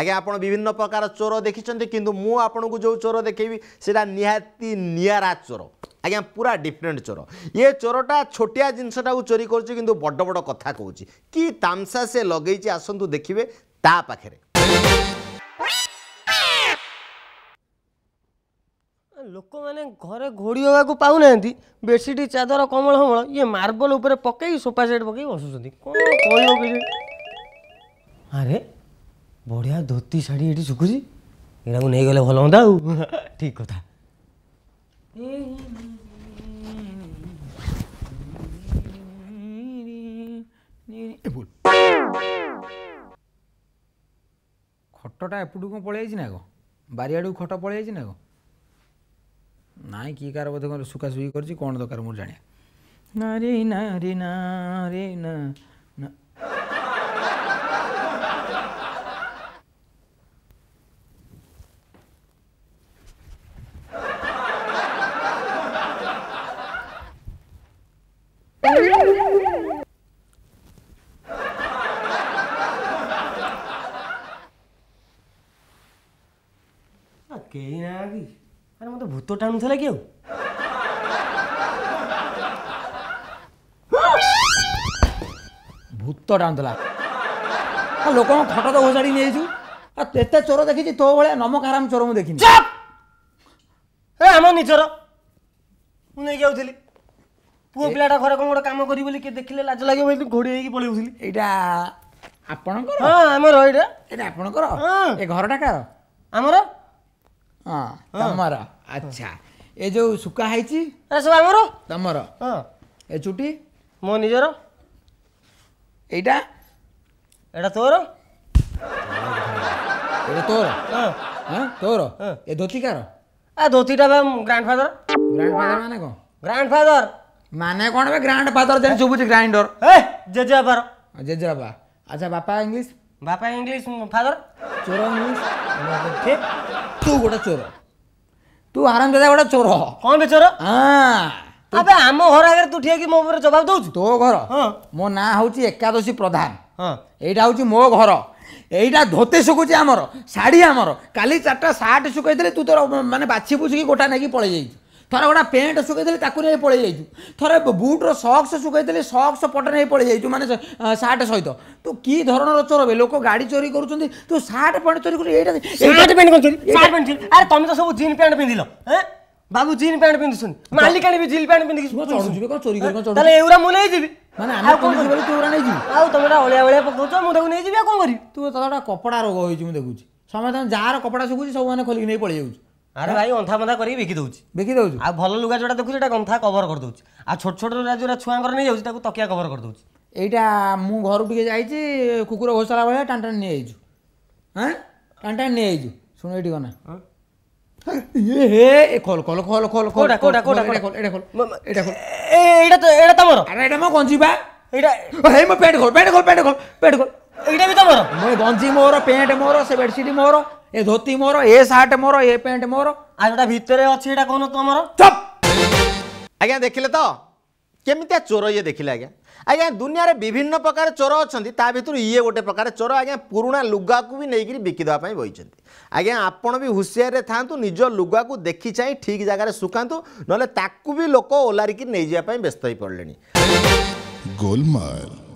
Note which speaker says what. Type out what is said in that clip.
Speaker 1: আগে আপনার বিভিন্ন প্রকার চোর দেখিছেন কিন্তু মু আপনার যে চোর দেখেবি সেটা নিহাতি নিয়ারা চোর আজ্ঞা পুরা ডিফরেন্ট চোর ইয়ে চোরটা ছোটিয়া জিনিসটা চোরি করছে কিন্তু বড় বড় কথা কৌছি কি তামসা সে লগাইছে আসন্তু দেখিবে তা পাখে
Speaker 2: ଲୋକମାନେ ଘରେ ଘୋଡ଼ି ହେବାକୁ ପାଉନାହାନ୍ତି ବେଡ଼ସିଟ୍ ଚାଦର କମଳ ହମଳ ଇଏ ମାର୍ବଲ ଉପରେ ପକେଇ ସୋଫା ସେଟ୍ ପକେଇ ବସୁଛନ୍ତି କ'ଣ କହିବ କିଛି আরে ବଢ଼ିଆ ଧୋତି ଶାଢ଼ୀ ଏଠି ଶୁଖୁଛି ଏଗୁଡ଼ାକୁ ନେଇଗଲେ ଭଲ ହୁଅନ୍ତା ଆଉ ଠିକ୍ କଥା ଖଟଟା ଏପଟକୁ କ'ଣ ପଳେଇ ଯାଇଛି ନା କ'ଣ ବାରିଆଡ଼କୁ ଖଟ ପଳେଇ ଯାଇଛି ନା କ'ଣ ନାଇଁ କି କାର ବୋଧେ କ'ଣ ଶୁଖାଶୁଖି କରିଛି କ'ଣ ଦରକାର ମୋର ଜାଣିବା ନାରୀ ନାରୀ ନାରୀ ନା କେହି ନାହାନ୍ତି ଆରେ ମୋତେ ଭୂତ ଟାଣୁଥିଲା କି ଆଉ ଭୂତ ଟାଣୁଥିଲା ଲୋକଙ୍କ ଖଟ ତ ଘୋଷାଡ଼ି ନେଇଛୁ ଆଉ ଏତେ ଚୋର ଦେଖିଛି ତୋ ଭଳିଆ ନମକାରାମ ଚୋର ମୁଁ ଦେଖିନି ଏ ଆମ ନିଜର ମୁଁ ନେଇକି ଯାଉଥିଲି ପୁଅ ପିଲାଟା ଘରେ କ'ଣ ଗୋଟେ କାମ କରିବି ବୋଲି କିଏ ଦେଖିଲେ ଲାଜ ଲାଗିବ ବୋଲି ଘୋଡ଼ି ହେଇକି ପଳେଇଥିଲି ଏଇଟା ଆପଣଙ୍କର ହଁ ଆମର ଏଇଟା ଏଇଟା ଆପଣଙ୍କର ଏ ଘରଟା କାହାର ଆମର ହଁ ତମର ଆଚ୍ଛା ଏ ଯୋଉ ଶୁକା ହେଇଛି ଏସବୁ ଆମର ତମର ଏ ଚୁଟି ମୋ ନିଜର ଏଇଟା ଏଇଟା ତୋର ଏଇଟା ତୋର ତୋର ଏ ଧୋତି କାର ଏ ଧୋତିଟା ବା ଗ୍ରାଣ୍ଡ ଫାଦର ମାନେ କ'ଣ ଗ୍ରାଣ୍ଡ ମାନେ କ'ଣ ବେ ଗ୍ରାଣ୍ଡ ଫାଦର ଯେମିତି ଶୁଭୁଛି ଗ୍ରାଇଣ୍ଡର ଏ ଜେଜେବାପାର ଜେଜେବାପା ଆଚ୍ଛା ବାପା ଇଂଲିଶ ବାପା ଇଂଲିଶ ଫାଦର ଚୋର ଇଂଲିଶ ତୁ ଗୋଟେ ଚୋର ତୁ ଆରାମ ଦେଦା ଗୋଟେ ଚୋର କ'ଣ ବି ଚୋର ହଁ ତାପରେ ଆମ ଘର ଆଗରେ ତୁ ଠିଆକି ମୋ ଉପରେ ଜବାବ ଦଉଛୁ ତୋ ଘର ମୋ ନାଁ ହେଉଛି ଏକାଦଶୀ ପ୍ରଧାନ ହଁ ଏଇଟା ହେଉଛି ମୋ ଘର ଏଇଟା ଧୋତି ଶୁଖୁଛି ଆମର ଶାଢ଼ୀ ଆମର କାଲି ଚାରିଟା ସାର୍ଟ ଶୁଖାଇଥିଲେ ତୁ ତୋର ମାନେ ବାଛି ବୁଛିକି ଗୋଟା ନେଇକି ପଳେଇ ଯାଇଛୁ ଥରେ ଗୋଟେ ପ୍ୟାଣ୍ଟ ଶୁଖେଇଥିଲି ତାକୁ ନେଇ ପଳେଇ ଯାଇଛୁ ଥରେ ବୁଟ୍ର ସକ୍ସ ଶୁଖେଇଥିଲି ସକ୍ସ ପଟେ ନେଇ ପଳେଇ ଯାଇଛୁ ମାନେ ସାର୍ଟ ସହିତ ତୁ କି ଧରଣର ଚୋର ବେ ଲୋକ ଗାଡ଼ି ଚୋରି କରୁଛନ୍ତି ତୁ ସାର୍ଟ ପ୍ୟାଣ୍ଟ ଚୋରି କରୁ ଏଇଟା ସାର୍ଟ ପ୍ୟାଣ୍ଟ ଆରେ ତମେ ତ ସବୁ ଜିନ୍ ପ୍ୟାଣ୍ଟ ପିନ୍ଧିଲ ବାବୁ ଜିନ୍ ପ୍ୟାଣ୍ଟ ପିନ୍ଧୁଛନ୍ତି ମାଲିକାଣୀ ବି ଜିନ୍ ପ୍ୟାଣ୍ଟ ପିନ୍ଧିକି ଚଢ଼ୁଯିବେ କ'ଣ ଚୋରି କରି ତାହେଲେ ଏଗୁରା ମୁଁ ନେଇଯିବି ମାନେ ଆମେ କ'ଣ ଆଉ ତମେ ଅଳିଆ ଅଳିଆ ପକଉଛ ମୁଁ ତାକୁ ନେଇଯିବି ଆଉ କ'ଣ କରିବି ତୁ ତୋର କପଡ଼ା ରୋଗ ହେଇଛି ମୁଁ ଦେଖୁଛି ସମସ୍ତେ ଯାହାର କପଡ଼ା ଶୁଖୁଛି ସବୁମାନେ ଖୋଲିକି ନେଇ ପଳେଇ ଯାଉଛି আরে ভাই অন্থা মন্থা করি বিকি দউছি বিকি দউছি আ ভালো লুগা জড়া দেখুছি এটা গন্থা কভার কর দউছি আ ছোট ছোট রাজু রা ছুয়া কর নিয়ে যাউছি তাকু তকিয়া কভার কর দউছি এইটা মু ঘর উঠি যাইছি কুকুর ঘোষালা ভাই টান টান নিয়ে আইছু হ্যাঁ টান টান নিয়ে আইছু শুনে এটি কনা ইয়ে হে এ খোল খোল খোল খোল খোল কোটা কোটা কোটা খোল এটা খোল এটা খোল এইটা তো এটা তোমার আরে এটা মো গঞ্জি বা এইটা হে মো প্যান্ট খোল প্যান্ট খোল প্যান্ট খোল প্যান্ট খোল এইটা বি তোমার মই গঞ্জি মোর প্যান্ট মোর সে বেডশিট মোর ए धोती मोर ए सार्ट मोर ए पैंट मोर आटा भितर अच्छे कौन तुम तो चप आज्ञा देखिले तो केमी चोर ये देखिले आज्ञा आज्ञा दुनिया में विभिन्न
Speaker 1: प्रकार चोर अच्छा ये गोटे प्रकार चोर आज पुराणा लुगा को भी नहीं बिकिदापी बहुत आज्ञा आपण भी हुशियारे था निज लुगा को देखी चाह ठीक जगह सुखात ना लोक ओलारिकस्त हो पड़े
Speaker 2: गोलमाल